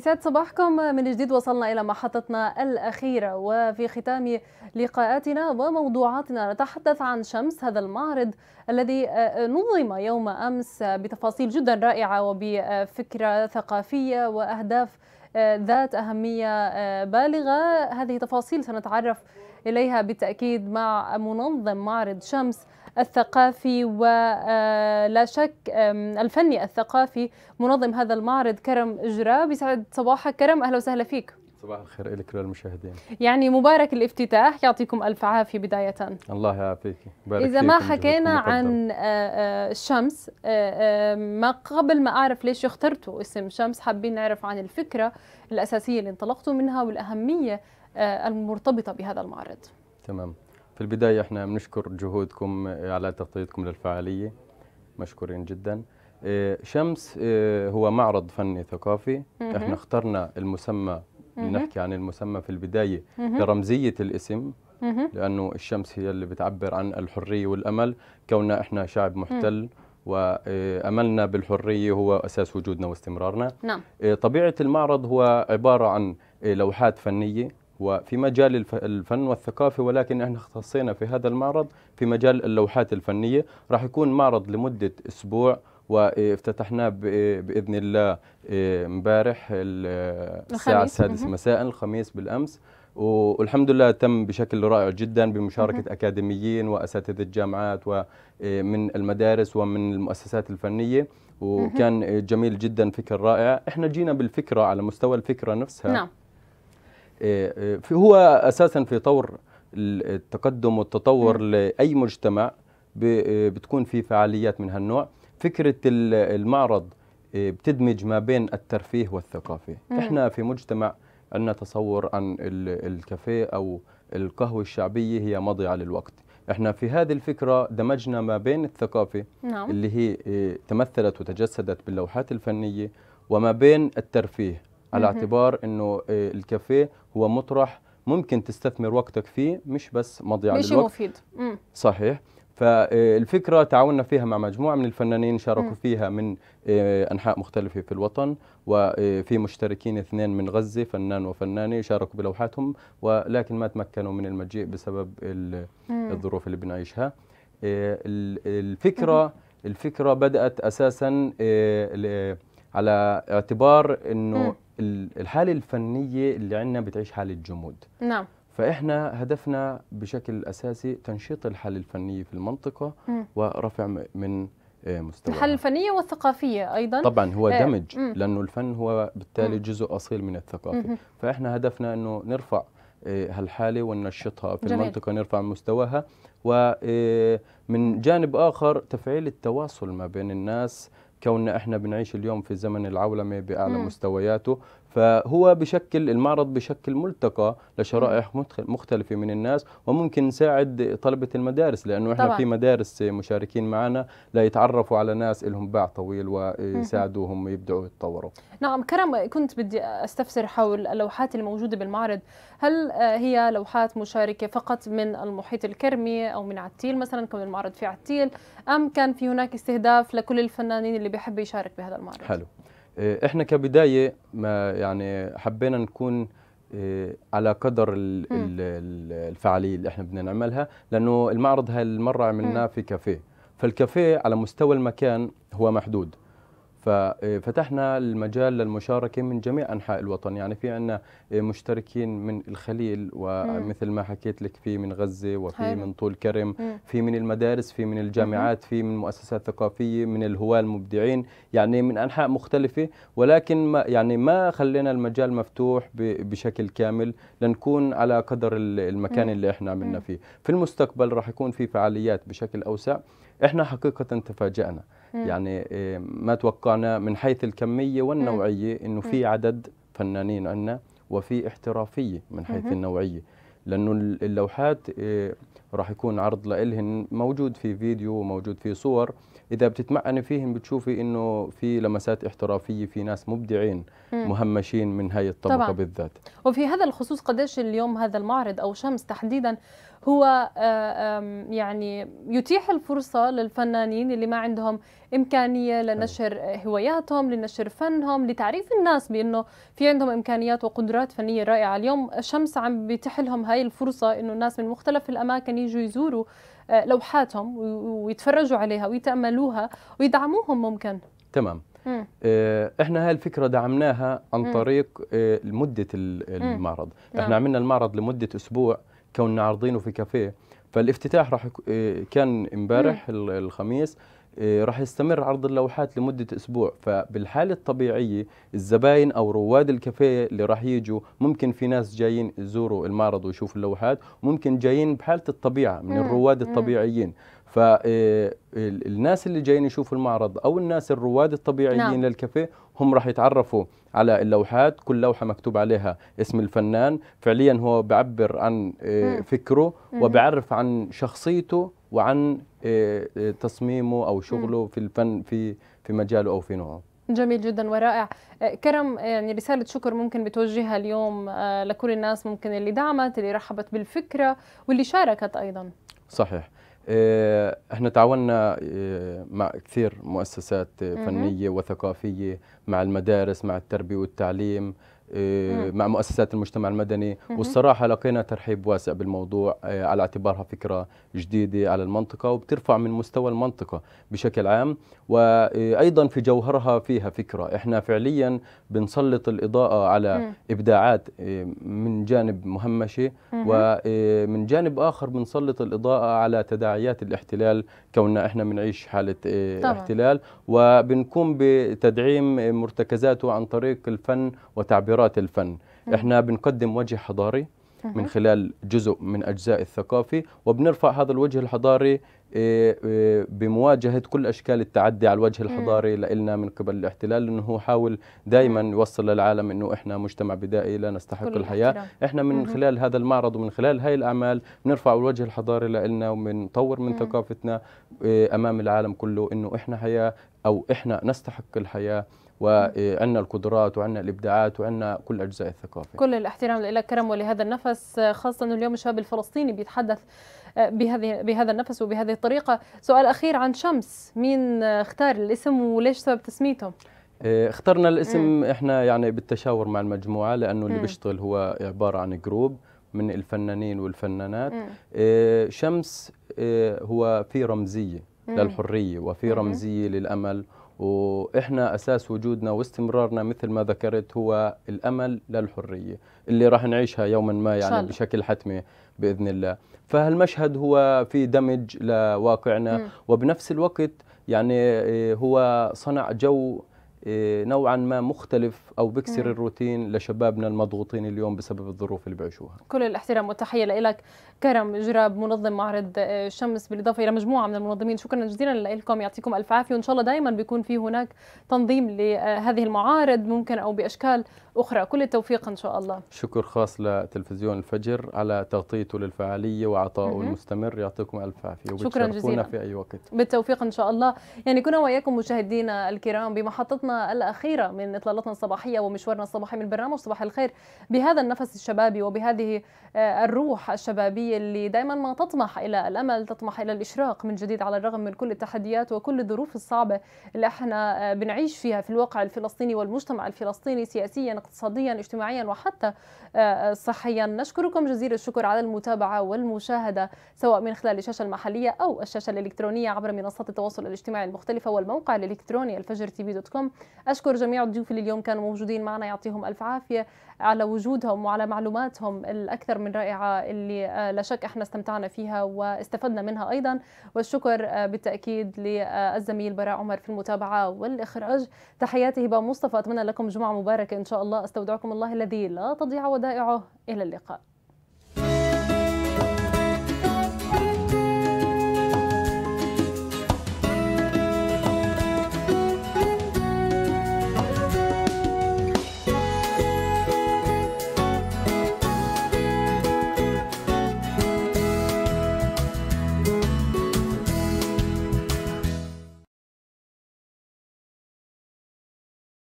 يسعد صباحكم من جديد وصلنا إلى محطتنا الأخيرة وفي ختام لقاءاتنا وموضوعاتنا نتحدث عن شمس هذا المعرض الذي آه، نظم يوم أمس بتفاصيل جدا رائعة وبفكرة ثقافية وأهداف آه، ذات أهمية آه، بالغة هذه تفاصيل سنتعرف إليها بالتأكيد مع منظم معرض شمس الثقافي ولا آه، شك الفني الثقافي منظم هذا المعرض كرم جراب يسعد صباحك كرم أهلا وسهلا فيك صباح الخير لك للمشاهدين يعني مبارك الافتتاح يعطيكم الف عافيه بدايه الله يعافيك اذا ما حكينا عن آه، آه، الشمس ما قبل ما اعرف ليش اخترتوا اسم شمس حابين نعرف عن الفكره الاساسيه اللي انطلقتوا منها والاهميه المرتبطه بهذا المعرض تمام في البداية احنا بنشكر جهودكم آه، على تغطيتكم للفعالية مشكورين جدا آه، شمس آه، هو معرض فني ثقافي احنا اخترنا المسمى نحكي عن المسمى في البداية لرمزية الاسم لأنه الشمس هي اللي بتعبر عن الحرية والأمل كوننا احنا شعب محتل وأملنا بالحرية هو أساس وجودنا واستمرارنا نعم. طبيعة المعرض هو عبارة عن لوحات فنية وفي مجال الفن والثقافة ولكن احنا اختصينا في هذا المعرض في مجال اللوحات الفنية راح يكون معرض لمدة أسبوع وافتتحناه باذن الله آه، امبارح الساعه السادسة مساء الخميس بالامس والحمد لله تم بشكل رائع جدا بمشاركه اكاديميين واساتذه الجامعات ومن آه، المدارس ومن المؤسسات الفنيه وكان جميل جدا فكر رائع احنا جينا بالفكره على مستوى الفكره نفسها نعم. هو اساسا في طور التقدم والتطور م. لاي مجتمع بتكون في فعاليات من هالنوع فكره المعرض آه، بتدمج ما بين الترفيه والثقافه م. احنا في مجتمع عندنا تصور عن الكافيه او القهوه الشعبيه هي مضيعه للوقت احنا في هذه الفكره دمجنا ما بين الثقافه نعم. اللي هي آه، تمثلت وتجسدت باللوحات الفنيه وما بين الترفيه على اعتبار انه آه، الكافيه هو مطرح ممكن تستثمر وقتك فيه مش بس مضيع للوقت شيء مفيد مم. صحيح فالفكرة آه، تعاوننا فيها مع مجموعة من الفنانين شاركوا فيها من آه، أنحاء مختلفة في الوطن وفي مشتركين اثنين من غزة فنان وفنانة شاركوا بلوحاتهم ولكن ما تمكنوا من المجيء بسبب الظروف اللي بنعيشها الفكرة الفكرة بدأت أساسا على اعتبار أنه الحاله الفنيه اللي عندنا بتعيش حاله جمود نعم فاحنا هدفنا بشكل اساسي تنشيط الحاله الفنيه في المنطقه م. ورفع من آه، مستوى الحاله الفنيه والثقافيه ايضا طبعا هو آه، دمج م. لانه الفن هو بالتالي م. جزء اصيل من الثقافه م. فاحنا هدفنا انه نرفع آه، هالحاله وننشطها في جميل. المنطقه نرفع مستواها ومن جانب اخر تفعيل التواصل ما بين الناس كوننا احنا بنعيش اليوم في زمن العولمه باعلى مم. مستوياته فهو بشكل المعرض بشكل ملتقى لشرائح مختلفه من الناس وممكن نساعد طلبه المدارس لانه احنا طبعا. في مدارس مشاركين معنا ليتعرفوا على ناس لهم باع طويل ويساعدوهم آه، يبدعوا يتطوروا. نعم كرم كنت بدي استفسر حول اللوحات الموجوده بالمعرض، هل آه، هي لوحات مشاركه فقط من المحيط الكرمي او من عتيل مثلا كون المعرض في عتيل ام كان في هناك استهداف لكل الفنانين اللي بيحب يشارك بهذا المعرض حلو إيه، احنا كبدايه ما يعني حبينا نكون إيه، على قدر الفعاليه اللي احنا بدنا نعملها لانه المعرض هالمره عملناه في كافيه فالكافيه على مستوى المكان هو محدود ففتحنا إيه، المجال للمشاركة من جميع أنحاء الوطن يعني في عنا إيه، مشتركين من الخليل ومثل ما حكيت لك في من غزة وفي حلو. من طول كرم في من المدارس في من الجامعات في من مؤسسات ثقافية من الهواة المبدعين يعني من أنحاء مختلفة ولكن ما يعني ما خلينا المجال مفتوح بشكل كامل لنكون على قدر المكان اللي احنا عملنا فيه في المستقبل راح يكون في فعاليات بشكل أوسع احنا حقيقة تفاجأنا يعني آه، ما توقعنا من حيث الكميه والنوعيه انه في عدد فنانين عندنا وفي احترافيه من حيث النوعيه لانه اللوحات آه، راح يكون عرض لإلهن موجود في فيديو وموجود في صور اذا بتتمعني فيهم بتشوفي انه في لمسات احترافيه في ناس مبدعين مهمشين من هاي الطبقه طبعا. بالذات وفي هذا الخصوص قديش اليوم هذا المعرض او شمس تحديدا هو آه، يعني يتيح الفرصة للفنانين اللي ما عندهم إمكانية لنشر هواياتهم لنشر فنهم لتعريف الناس بأنه في عندهم إمكانيات وقدرات فنية رائعة اليوم الشمس عم بيتيح لهم هاي الفرصة أنه الناس من مختلف الأماكن يجوا يزوروا آه، لوحاتهم ويتفرجوا عليها ويتأملوها ويدعموهم ممكن تمام مم. آه، احنا هاي الفكره دعمناها عن طريق مده المعرض مم. احنا نعم. عملنا المعرض لمده اسبوع كوننا عارضينه في كافيه فالافتتاح راح إيه، كان امبارح الخميس إيه، راح يستمر عرض اللوحات لمدة أسبوع فبالحالة الطبيعية الزباين أو رواد الكافيه اللي راح يجوا ممكن في ناس جايين يزوروا المعرض ويشوفوا اللوحات ممكن جايين بحالة الطبيعة من الرواد الطبيعيين فالناس آه، اللي جايين يشوفوا المعرض او الناس الرواد الطبيعيين نعم. للكافيه هم راح يتعرفوا على اللوحات كل لوحه مكتوب عليها اسم الفنان فعليا هو بيعبر عن آه، فكره وبعرف عن شخصيته وعن آه، تصميمه او شغله في الفن في في مجاله او في نوعه جميل جدا ورائع كرم يعني رسالة شكر ممكن بتوجهها اليوم لكل الناس ممكن اللي دعمت اللي رحبت بالفكرة واللي شاركت أيضا صحيح آه، احنا تعاوننا آه، مع كثير مؤسسات آه، فنيه وثقافيه مع المدارس مع التربيه والتعليم آه، مع مؤسسات المجتمع المدني والصراحه لقينا ترحيب واسع بالموضوع آه، على اعتبارها فكره جديده على المنطقه وبترفع من مستوى المنطقه بشكل عام وايضا في جوهرها فيها فكره احنا فعليا بنسلط الاضاءه على ابداعات آه، من جانب مهمشه ومن جانب اخر بنسلط الاضاءه على تداعيات الاحتلال كوننا احنا بنعيش حاله طبعا. احتلال وبنقوم بتدعيم مرتكزاته عن طريق الفن وتعبيرات مبادرات الفن احنا بنقدم وجه حضاري من خلال جزء من اجزاء الثقافه وبنرفع هذا الوجه الحضاري إيه، إيه، بمواجهه كل اشكال التعدي على الوجه الحضاري لنا من قبل الاحتلال لانه هو حاول دائما يوصل للعالم انه احنا مجتمع بدائي لا نستحق الحياه احنا من خلال هذا المعرض ومن خلال هاي الاعمال بنرفع الوجه الحضاري لنا وبنطور من ثقافتنا إيه، امام العالم كله انه احنا حياه او احنا نستحق الحياه وأن القدرات وأن الإبداعات وأن كل أجزاء الثقافة كل الاحترام لك كرم ولهذا النفس خاصة أنه اليوم الشباب الفلسطيني بيتحدث آه، بهذه بهذا النفس وبهذه الطريقة سؤال أخير عن شمس مين اختار الاسم وليش سبب تسميته؟ آه، اخترنا الاسم مم. احنا يعني بالتشاور مع المجموعه لانه اللي بيشتغل هو عباره عن جروب من الفنانين والفنانات اه شمس اه هو في رمزيه مم. للحريه وفي رمزيه للامل واحنا اساس وجودنا واستمرارنا مثل ما ذكرت هو الامل للحريه اللي راح نعيشها يوما ما يعني بشكل حتمي باذن الله فهالمشهد هو في دمج لواقعنا م. وبنفس الوقت يعني آه، هو صنع جو آه، نوعا ما مختلف او بكسر الروتين لشبابنا المضغوطين اليوم بسبب الظروف اللي بيعيشوها. كل الاحترام والتحيه لك كرم جراب منظم معرض آه، الشمس بالاضافه الى مجموعه من المنظمين شكرا جزيلا لكم يعطيكم الف عافيه وان شاء الله دائما بيكون في هناك تنظيم لهذه المعارض ممكن او باشكال اخرى كل التوفيق ان شاء الله شكر خاص لتلفزيون الفجر على تغطيته للفعاليه وعطائه المستمر يعطيكم الف عافيه شكرا جزيلا في اي وقت بالتوفيق ان شاء الله يعني كنا واياكم مشاهدينا الكرام بمحطتنا الاخيره من اطلالتنا الصباحيه ومشوارنا الصباحي من برنامج صباح الخير بهذا النفس الشبابي وبهذه آه، الروح الشبابيه العربية اللي دائما ما تطمح إلى الأمل تطمح إلى الإشراق من جديد على الرغم من كل التحديات وكل الظروف الصعبة اللي احنا آه، بنعيش فيها في الواقع الفلسطيني والمجتمع الفلسطيني سياسيا اقتصاديا اجتماعيا وحتى آه، آه، صحيا نشكركم جزيل الشكر على المتابعة والمشاهدة سواء من خلال الشاشة المحلية أو الشاشة الإلكترونية عبر منصات التواصل الاجتماعي المختلفة والموقع الإلكتروني الفجر تي في دوت كوم أشكر جميع الضيوف اللي اليوم كانوا موجودين معنا يعطيهم ألف عافية على وجودهم وعلى معلوماتهم الأكثر من رائعة اللي آه، لا شك احنا استمتعنا فيها واستفدنا منها أيضا والشكر آه، بالتأكيد للزميل براء عمر في المتابعة والإخراج تحياتي هبة مصطفى أتمنى لكم جمعة مباركة إن شاء الله استودعكم الله الذي لا تضيع ودائعه إلى اللقاء